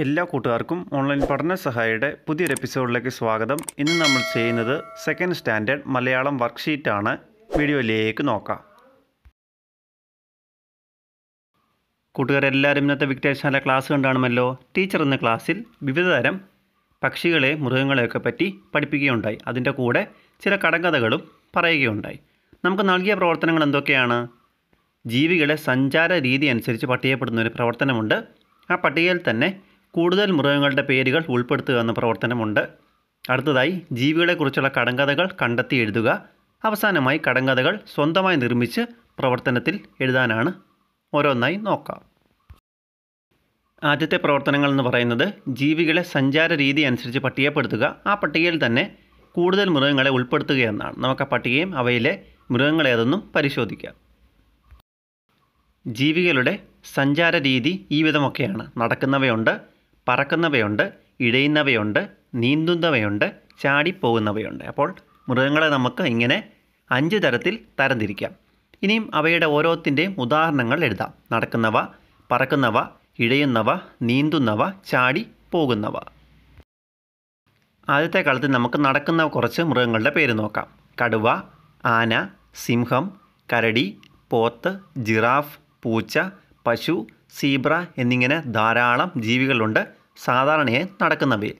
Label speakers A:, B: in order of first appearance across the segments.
A: എല്ലാ കൂട്ടുകാർക്കും ഓൺലൈൻ പഠന സഹായിയുടെ പുതിയൊരു എപ്പിസോഡിലേക്ക് സ്വാഗതം ഇന്ന് നമ്മൾ ചെയ്യുന്നത് സെക്കൻഡ് സ്റ്റാൻഡേർഡ് മലയാളം വർക്ക്ഷീറ്റാണ് വീഡിയോയിലേക്ക് നോക്കാം കൂട്ടുകാരെല്ലാവരും ഇന്നത്തെ വിക്ടേഷാല ക്ലാസ് കണ്ടാണുമല്ലോ ടീച്ചർ എന്ന ക്ലാസ്സിൽ വിവിധതരം പക്ഷികളെ മൃഗങ്ങളെയൊക്കെ പറ്റി പഠിപ്പിക്കുകയുണ്ടായി അതിൻ്റെ കൂടെ ചില കടങ്കഥകളും പറയുകയുണ്ടായി നമുക്ക് നൽകിയ പ്രവർത്തനങ്ങൾ എന്തൊക്കെയാണ് ജീവികളെ സഞ്ചാര രീതി അനുസരിച്ച് പട്ടികപ്പെടുന്ന ഒരു പ്രവർത്തനമുണ്ട് ആ പട്ടികയിൽ തന്നെ കൂടുതൽ മൃഗങ്ങളുടെ പേരുകൾ ഉൾപ്പെടുത്തുക എന്ന പ്രവർത്തനമുണ്ട് അടുത്തതായി ജീവികളെക്കുറിച്ചുള്ള കടങ്കഥകൾ കണ്ടെത്തി എഴുതുക അവസാനമായി കടങ്കഥകൾ സ്വന്തമായി നിർമ്മിച്ച് പ്രവർത്തനത്തിൽ എഴുതാനാണ് ഓരോന്നായി നോക്കാം ആദ്യത്തെ പ്രവർത്തനങ്ങൾ എന്ന് പറയുന്നത് ജീവികളെ സഞ്ചാര രീതി അനുസരിച്ച് പട്ടികപ്പെടുത്തുക ആ പട്ടികയിൽ തന്നെ കൂടുതൽ മൃഗങ്ങളെ ഉൾപ്പെടുത്തുക എന്നാണ് നമുക്ക് ആ പട്ടികയും അവയിലെ മൃഗങ്ങളേതെന്നും പരിശോധിക്കാം ജീവികളുടെ സഞ്ചാര രീതി ഈ വിധമൊക്കെയാണ് നടക്കുന്നവയുണ്ട് പറക്കുന്നവയുണ്ട് ഇഴയുന്നവയുണ്ട് നീന്തുന്നവയുണ്ട് ചാടിപ്പോകുന്നവയുണ്ട് അപ്പോൾ മൃഗങ്ങളെ നമുക്ക് ഇങ്ങനെ അഞ്ച് തരത്തിൽ തരംതിരിക്കാം ഇനിയും അവയുടെ ഓരോത്തിൻ്റെയും ഉദാഹരണങ്ങൾ എഴുതാം നടക്കുന്നവ പറക്കുന്നവ ഇഴയുന്നവ നീന്തുന്നവ ചാടി പോകുന്നവ ആദ്യത്തെ കാലത്ത് നമുക്ക് നടക്കുന്ന കുറച്ച് മൃഗങ്ങളുടെ പേര് നോക്കാം കടുവ ആന സിംഹം കരടി പോത്ത് ജിറാഫ് പൂച്ച പശു സീബ്ര എന്നിങ്ങനെ ധാരാളം ജീവികളുണ്ട് സാധാരണയായി നടക്കുന്നവയിൽ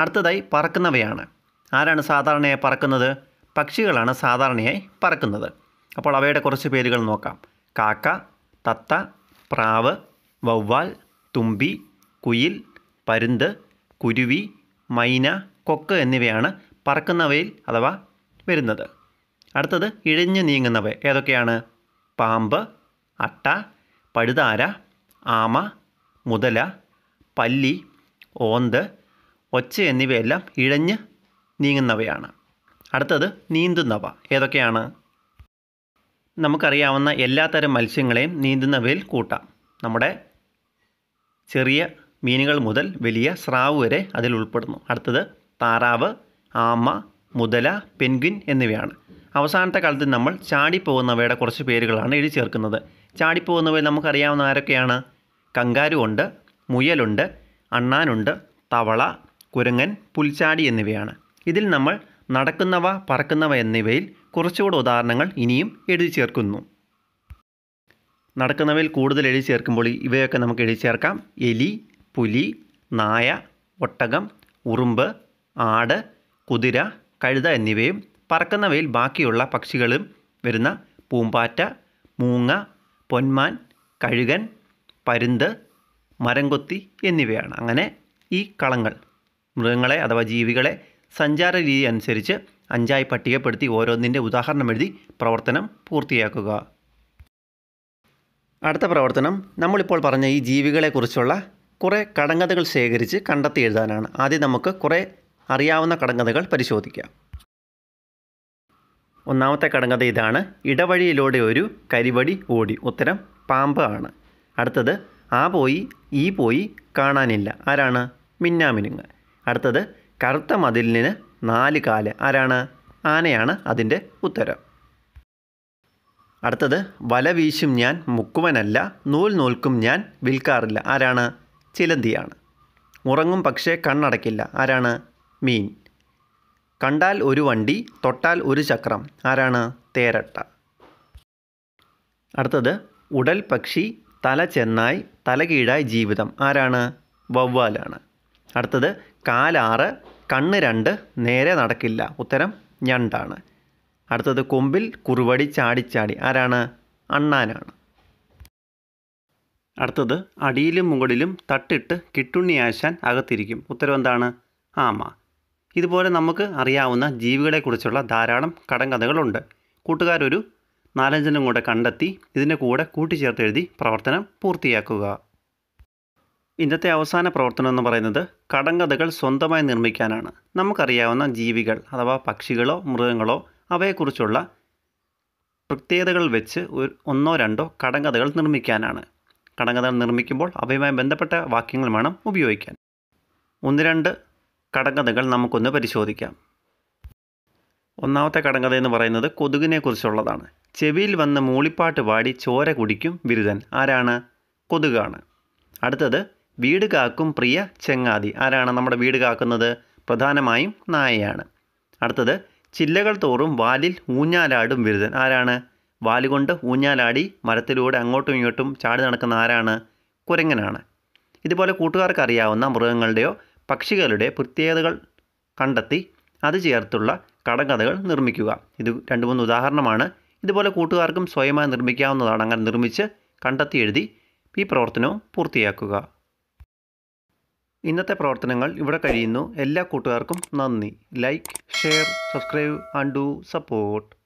A: അടുത്തതായി പറക്കുന്നവയാണ് ആരാണ് സാധാരണയായി പറക്കുന്നത് പക്ഷികളാണ് സാധാരണയായി പറക്കുന്നത് അപ്പോൾ അവയുടെ കുറച്ച് പേരുകൾ നോക്കാം കാക്ക തത്ത പ്രാവ് വവ്വാൽ തുമ്പി കുയിൽ പരുന്ത് കുരുവി മൈന കൊക്ക് എന്നിവയാണ് പറക്കുന്നവയിൽ അഥവാ വരുന്നത് അടുത്തത് ഇഴഞ്ഞു നീങ്ങുന്നവ ഏതൊക്കെയാണ് പാമ്പ് അട്ട പഴുതാര ആമ മുതല പല്ലി ഓന്ത് ഒച്ച എന്നിവയെല്ലാം ഇഴഞ്ഞ് നീങ്ങുന്നവയാണ് അടുത്തത് നീന്തുന്നവ ഏതൊക്കെയാണ് നമുക്കറിയാവുന്ന എല്ലാ തരം മത്സ്യങ്ങളെയും നീന്തുന്നവയിൽ കൂട്ടാം നമ്മുടെ ചെറിയ മീനുകൾ മുതൽ വലിയ സ്രാവ് വരെ അതിൽ ഉൾപ്പെടുന്നു അടുത്തത് താറാവ് ആമ മുതല പെൻഗ്വിൻ എന്നിവയാണ് അവസാനത്തെ കാലത്ത് നമ്മൾ ചാടിപ്പോകുന്നവയുടെ കുറച്ച് പേരുകളാണ് എഴുതി ചേർക്കുന്നത് ചാടിപ്പോകുന്നവയിൽ നമുക്കറിയാവുന്ന ആരൊക്കെയാണ് കങ്കാരു ഉണ്ട് മുയലുണ്ട് അണ്ണാനുണ്ട് തവള കുരങ്ങൻ പുൽച്ചാടി എന്നിവയാണ് ഇതിൽ നമ്മൾ നടക്കുന്നവ പറക്കുന്നവ എന്നിവയിൽ കുറച്ചുകൂടെ ഉദാഹരണങ്ങൾ ഇനിയും എഴുതി ചേർക്കുന്നു നടക്കുന്നവയിൽ കൂടുതൽ എഴുതി ചേർക്കുമ്പോൾ ഇവയൊക്കെ നമുക്ക് എഴുതി ചേർക്കാം എലി പുലി നായ ഒട്ടകം ഉറുമ്പ് ആട് കുതിര കഴുത എന്നിവയും പറക്കുന്നവയിൽ ബാക്കിയുള്ള പക്ഷികളും വരുന്ന പൂമ്പാറ്റ മൂങ്ങ പൊന്മാൻ കഴുകൻ പരുന്ത് മരംകൊത്തി എന്നിവയാണ് അങ്ങനെ ഈ കളങ്ങൾ മൃഗങ്ങളെ അഥവാ ജീവികളെ സഞ്ചാര രീതി അനുസരിച്ച് അഞ്ചായി പട്ടികപ്പെടുത്തി ഓരോന്നിൻ്റെ ഉദാഹരണം എഴുതി പ്രവർത്തനം പൂർത്തിയാക്കുക അടുത്ത പ്രവർത്തനം നമ്മളിപ്പോൾ പറഞ്ഞ ഈ ജീവികളെക്കുറിച്ചുള്ള കുറേ കടങ്കഥകൾ ശേഖരിച്ച് കണ്ടെത്തി എഴുതാനാണ് ആദ്യം നമുക്ക് കുറേ അറിയാവുന്ന കടങ്കഥകൾ പരിശോധിക്കാം ഒന്നാമത്തെ കടങ്കഥ ഇതാണ് ഇടവഴിയിലൂടെ ഒരു കരിവടി ഓടി ഉത്തരം പാമ്പ് ആണ് അടുത്തത് ആ പോയി ഈ പോയി കാണാനില്ല ആരാണ് മിന്നാമിനുങ്ങ് അടുത്തത് കറുത്ത മതിലിന് നാല് കാല് ആരാണ് ആനയാണ് അതിൻ്റെ ഉത്തരം അടുത്തത് വല വീശും ഞാൻ മുക്കുവനല്ല നൂൽ നൂൽക്കും ഞാൻ വിൽക്കാറില്ല ആരാണ് ചിലന്തിയാണ് ഉറങ്ങും പക്ഷേ കണ്ണടക്കില്ല ആരാണ് മീൻ കണ്ടാൽ ഒരു വണ്ടി തൊട്ടാൽ ഒരു ചക്രം ആരാണ് തേരട്ട അടുത്തത് ഉടൽ പക്ഷി തല ചെന്നായി തലകീഴായി ജീവിതം ആരാണ് വവ്വാലാണ് അടുത്തത് കാലാറ് കണ്ണ് രണ്ട് നേരെ നടക്കില്ല ഉത്തരം ഞണ്ടാണ് അടുത്തത് കൊമ്പിൽ കുറുവടി ചാടിച്ചാടി ആരാണ് അണ്ണാനാണ് അടുത്തത് അടിയിലും മുകളിലും തട്ടിട്ട് കിട്ടുണ്ണി ആശാൻ അകത്തിരിക്കും ഉത്തരം എന്താണ് ആമ ഇതുപോലെ നമുക്ക് അറിയാവുന്ന ജീവികളെക്കുറിച്ചുള്ള ധാരാളം കടങ്കഥകളുണ്ട് കൂട്ടുകാരൊരു നാലഞ്ചെണ്ണം കൂടെ കണ്ടെത്തി ഇതിൻ്റെ കൂടെ കൂട്ടിച്ചേർത്ത് എഴുതി പ്രവർത്തനം പൂർത്തിയാക്കുക ഇന്നത്തെ അവസാന പ്രവർത്തനം എന്ന് പറയുന്നത് കടങ്കഥകൾ സ്വന്തമായി നിർമ്മിക്കാനാണ് നമുക്കറിയാവുന്ന ജീവികൾ അഥവാ പക്ഷികളോ മൃഗങ്ങളോ അവയെക്കുറിച്ചുള്ള പ്രത്യേകതകൾ വെച്ച് ഒരു ഒന്നോ രണ്ടോ കടങ്കഥകൾ നിർമ്മിക്കാനാണ് കടങ്കഥകൾ നിർമ്മിക്കുമ്പോൾ അവയുമായി ബന്ധപ്പെട്ട വാക്യങ്ങൾ വേണം ഉപയോഗിക്കാൻ ഒന്ന് രണ്ട് കടങ്കഥകൾ നമുക്കൊന്ന് പരിശോധിക്കാം ഒന്നാമത്തെ കടങ്കഥ എന്ന് പറയുന്നത് കുറിച്ചുള്ളതാണ് ചെവിയിൽ വന്ന് മൂളിപ്പാട്ട് പാടി ചോര കുടിക്കും ബിരുദൻ ആരാണ് കൊതുകാണ് അടുത്തത് വീട് കാക്കും പ്രിയ ചെങ്ങാതി ആരാണ് നമ്മുടെ വീട് കാക്കുന്നത് പ്രധാനമായും നായയാണ് അടുത്തത് ചില്ലകൾ തോറും വാലിൽ ഊഞ്ഞാലാടും ബിരുദൻ ആരാണ് വാലുകൊണ്ട് ഊഞ്ഞാലാടി മരത്തിലൂടെ അങ്ങോട്ടും ഇങ്ങോട്ടും ചാടി നടക്കുന്ന ആരാണ് കുരങ്ങനാണ് ഇതുപോലെ കൂട്ടുകാർക്ക് അറിയാവുന്ന മൃഗങ്ങളുടെയോ പക്ഷികളുടെ പ്രത്യേകതകൾ കണ്ടെത്തി അത് ചേർത്തുള്ള കടങ്കഥകൾ നിർമ്മിക്കുക ഇത് രണ്ട് മൂന്ന് ഉദാഹരണമാണ് ഇതുപോലെ കൂട്ടുകാർക്കും സ്വയമായി നിർമ്മിക്കാവുന്നതാണ് അങ്ങനെ നിർമ്മിച്ച് കണ്ടെത്തി എഴുതി ഈ പ്രവർത്തനവും പൂർത്തിയാക്കുക ഇന്നത്തെ പ്രവർത്തനങ്ങൾ ഇവിടെ കഴിയുന്നു എല്ലാ കൂട്ടുകാർക്കും നന്ദി like share subscribe and do support